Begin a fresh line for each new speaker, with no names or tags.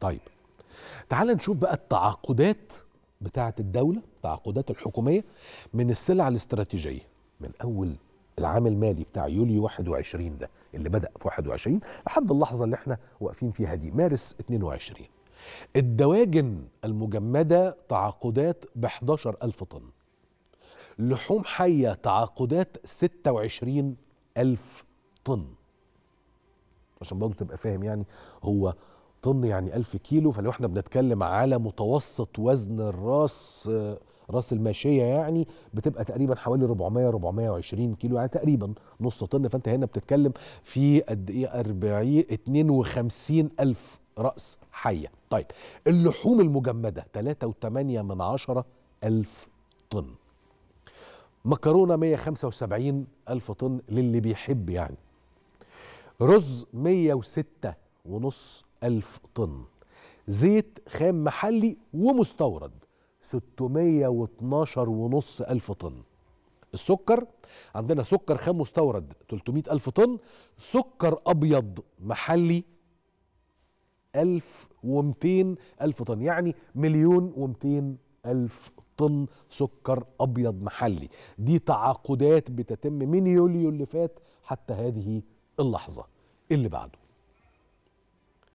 طيب تعال نشوف بقى التعاقدات بتاعة الدولة التعاقدات الحكومية من السلع الاستراتيجية من أول العام المالي بتاع يوليو 21 ده اللي بدأ في 21 لحد اللحظة اللي احنا واقفين فيها دي مارس 22 الدواجن المجمدة تعاقدات ب 11000 طن لحوم حية تعاقدات 26000 طن عشان برضه تبقى فاهم يعني هو طن يعني ألف كيلو فلو احنا بنتكلم على متوسط وزن الراس راس الماشيه يعني بتبقى تقريبا حوالي 400 420 كيلو يعني تقريبا نص طن فانت هنا بتتكلم في قد ايه 40 52 الف راس حيه طيب اللحوم المجمده 3.8 من عشرة الف طن مكرونه 175 الف طن للي بيحب يعني رز 106 ونص ألف طن زيت خام محلي ومستورد 612 ونص ألف طن السكر عندنا سكر خام مستورد 300 ألف طن سكر أبيض محلي 1200 ألف طن يعني مليون و200 ألف طن سكر أبيض محلي دي تعاقدات بتتم من يوليو اللي فات حتى هذه اللحظة اللي بعده